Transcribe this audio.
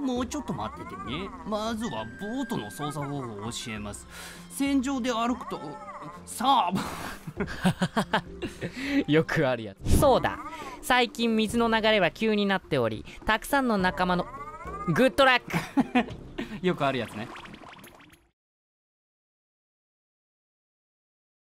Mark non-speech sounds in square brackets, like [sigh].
もうちょっと待っててねまずはボートの操作方法を教えます戦場で歩くとサーブよくあるやつそうだ最近水の流れは急になっておりたくさんの仲間のグッドラック [laughs] よくあるやつね